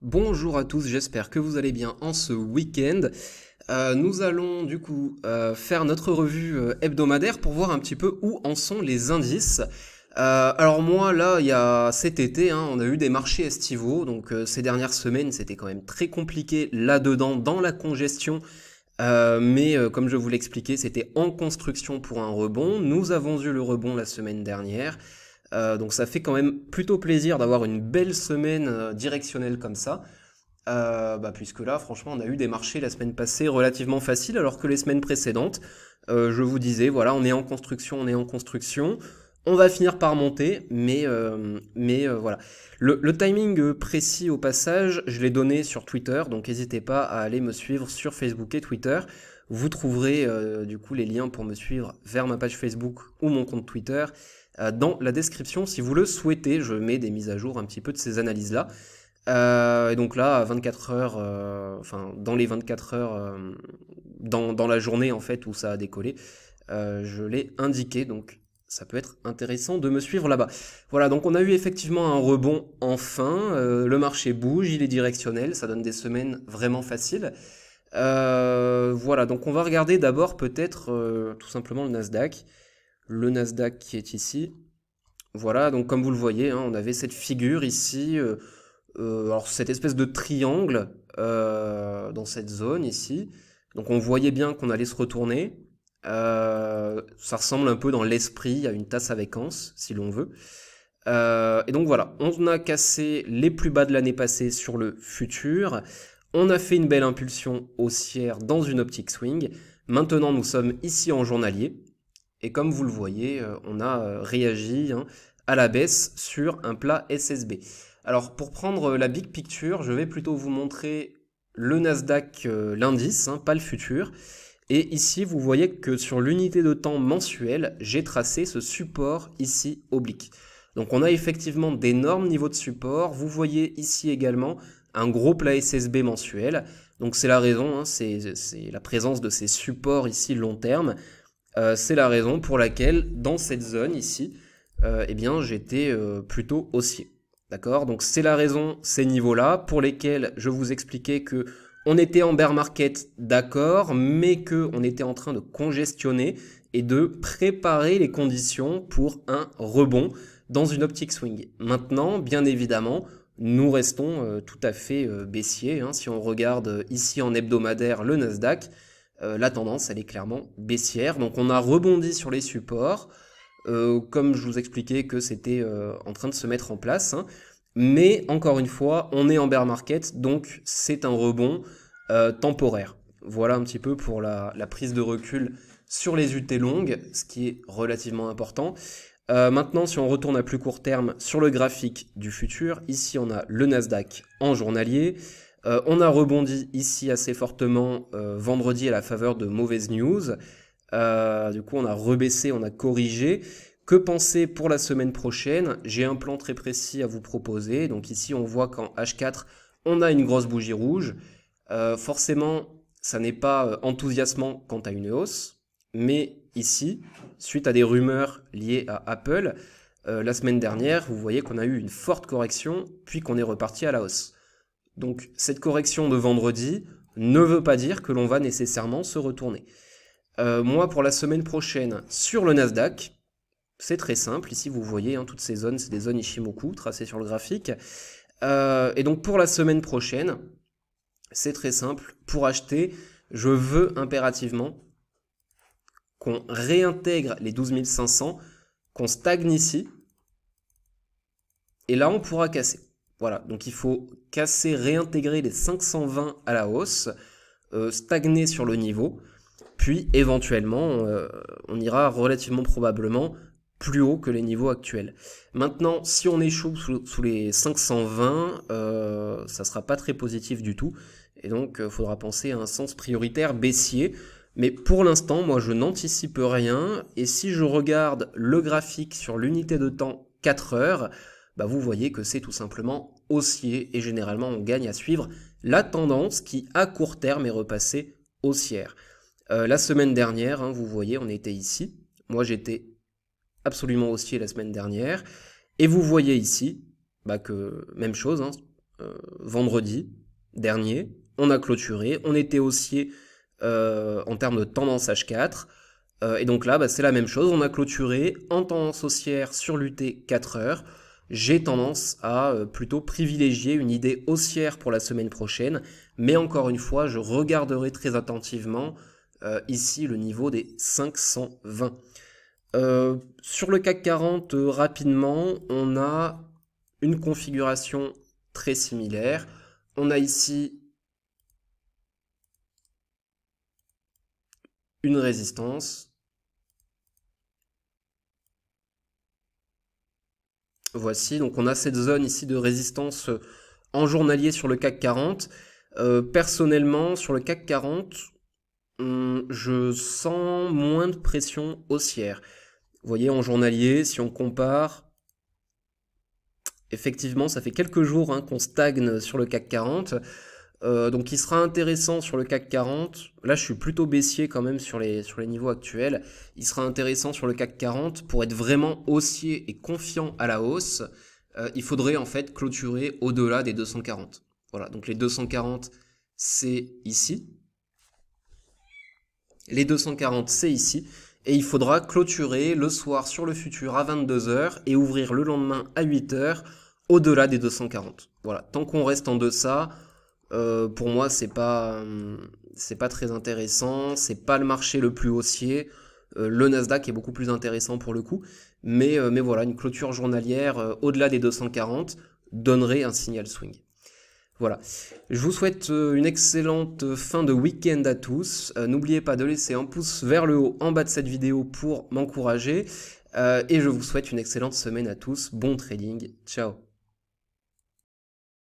Bonjour à tous, j'espère que vous allez bien en ce week-end. Euh, nous allons du coup euh, faire notre revue euh, hebdomadaire pour voir un petit peu où en sont les indices. alors moi là, il y a cet été, hein, on a eu des marchés estivaux, donc ces dernières semaines c'était quand même très compliqué là-dedans, dans la congestion. mais comme je vous l'expliquais, c'était en construction pour un rebond. Nous avons eu le rebond la semaine dernière. Euh, donc ça fait quand même plutôt plaisir d'avoir une belle semaine euh, directionnelle comme ça. Euh, bah, puisque là, franchement, on a eu des marchés la semaine passée relativement faciles, alors que les semaines précédentes, je vous disais, voilà, on est en construction, on est en construction, on va finir par monter, mais, mais voilà. le, timing précis au passage, je l'ai donné sur Twitter, donc n'hésitez pas à aller me suivre sur Facebook et Twitter. Vous trouverez euh, du coup les liens pour me suivre vers ma page Facebook ou mon compte Twitter euh, dans la description si vous le souhaitez. Je mets des mises à jour un petit peu de ces analyses-là. Euh, et donc là, 24 heures, enfin dans les 24 heures, dans, la journée en fait où ça a décollé, je l'ai indiqué. Donc ça peut être intéressant de me suivre là-bas. Voilà, donc on a eu effectivement un rebond enfin. le marché bouge, il est directionnel, ça donne des semaines vraiment faciles. Euh, euh, voilà, donc on va regarder d'abord peut-être euh, tout simplement le Nasdaq. Le Nasdaq qui est ici. Voilà, donc comme vous le voyez, hein, on avait cette figure ici, euh, alors cette espèce de triangle dans cette zone ici. Donc on voyait bien qu'on allait se retourner. ça ressemble un peu dans l'esprit à une tasse à vacances, si l'on veut. et donc voilà, on a cassé les plus bas de l'année passée sur le futur. On a fait une belle impulsion haussière dans une optique swing. Maintenant, nous sommes ici en journalier. Et comme vous le voyez, euh, on a euh, réagi hein, à la baisse sur un plat SSB. Alors, pour prendre euh, la big picture, je vais plutôt vous montrer le Nasdaq, l'indice, hein, pas le futur. Et ici, vous voyez que sur l'unité de temps mensuelle, j'ai tracé ce support ici oblique. Donc on a effectivement d'énormes niveaux de support. Vous voyez ici également un gros plat SSB mensuel. Donc c'est la raison, hein, c'est la présence de ces supports ici long terme. Euh, c'est la raison pour laquelle dans cette zone ici, euh, eh bien j'étais euh, plutôt haussier. D'accord Donc c'est la raison, ces niveaux-là, pour lesquels je vous expliquais que on était en bear market, d'accord, mais que on était en train de congestionner et de préparer les conditions pour un rebond dans une optique swing. Maintenant, bien évidemment, nous restons euh, tout à fait euh, baissiers. Hein. Si on regarde euh, ici en hebdomadaire le Nasdaq, la tendance, elle est clairement baissière. Donc on a rebondi sur les supports, comme je vous expliquais que c'était en train de se mettre en place. Hein. Mais encore une fois, on est en bear market, donc c'est un rebond temporaire. Voilà un petit peu pour la, la, prise de recul sur les UT longues, ce qui est relativement important. Euh, maintenant, si on retourne à plus court terme sur le graphique du futur, ici on a le Nasdaq en journalier. Euh, on a rebondi ici assez fortement euh, vendredi à la faveur de mauvaises news. du coup, on a rebaissé, on a corrigé. Que penser pour la semaine prochaine J'ai un plan très précis à vous proposer. Donc ici, on voit qu'en H4, on a une grosse bougie rouge. forcément, ça n'est pas enthousiasmant quant à une hausse mais ici, suite à des rumeurs liées à Apple, euh, la semaine dernière, vous voyez qu'on a eu une forte correction, puis qu'on est reparti à la hausse. Donc cette correction de vendredi ne veut pas dire que l'on va nécessairement se retourner. Euh, moi, pour la semaine prochaine, sur le Nasdaq, c'est très simple. Ici, vous voyez, hein, toutes ces zones, c'est des zones Ishimoku tracées sur le graphique. Euh, et donc, pour la semaine prochaine, c'est très simple. Pour acheter, je veux impérativement réintègre les 12 500, qu'on stagne ici. Et là, on pourra casser. Voilà, donc il faut casser, réintégrer les 520 à la hausse, euh, stagner sur le niveau, puis éventuellement, euh, on ira relativement probablement plus haut que les niveaux actuels. Maintenant, si on échoue sous, les 520, euh, ça sera pas très positif du tout, et donc faudra penser à un sens prioritaire baissier, mais pour l'instant, moi, je n'anticipe rien. Et si je regarde le graphique sur l'unité de temps 4 heures, bah, vous voyez que c'est tout simplement haussier. Et généralement, on gagne à suivre la tendance qui, à court terme, est repassée haussière. Euh, la semaine dernière, hein, vous voyez, on était ici. Moi, j'étais absolument haussier la semaine dernière. Et vous voyez ici bah, que, même chose, hein, euh, vendredi dernier, on a clôturé, on était haussier euh, en termes de tendance H4. Euh, et donc là, bah, c'est la même chose. On a clôturé en tendance haussière sur l'UT 4 heures j'ai tendance à euh, plutôt privilégier une idée haussière pour la semaine prochaine, mais encore une fois, je regarderai très attentivement ici le niveau des 520. sur le CAC 40, rapidement, on a une configuration très similaire. On a ici une résistance. Voici, donc on a cette zone ici de résistance euh, en journalier sur le CAC 40. Euh, personnellement, sur le CAC 40, hum, je sens moins de pression haussière. Vous voyez, en journalier, si on compare, effectivement, ça fait quelques jours hein, qu'on stagne sur le CAC 40. Euh, donc il sera intéressant sur le CAC 40. Là, je suis plutôt baissier quand même sur les, sur les niveaux actuels. Il sera intéressant sur le CAC 40 pour être vraiment haussier et confiant à la hausse. Euh, il faudrait en fait clôturer au-delà des 240. Voilà, donc les 240, c'est ici. Les 240, c'est ici. Et il faudra clôturer le soir sur le futur à 22h et ouvrir le lendemain à 8h au-delà des 240. Voilà, tant qu'on reste en deçà, euh, pour moi, c'est pas, euh, c'est pas très intéressant. C'est pas le marché le plus haussier. Euh, le Nasdaq est beaucoup plus intéressant pour le coup. Mais, mais voilà, une clôture journalière au-delà des 240 donnerait un signal swing. Voilà. Je vous souhaite une excellente fin de week-end à tous. N'oubliez pas de laisser un pouce vers le haut en bas de cette vidéo pour m'encourager. et je vous souhaite une excellente semaine à tous. Bon trading. Ciao.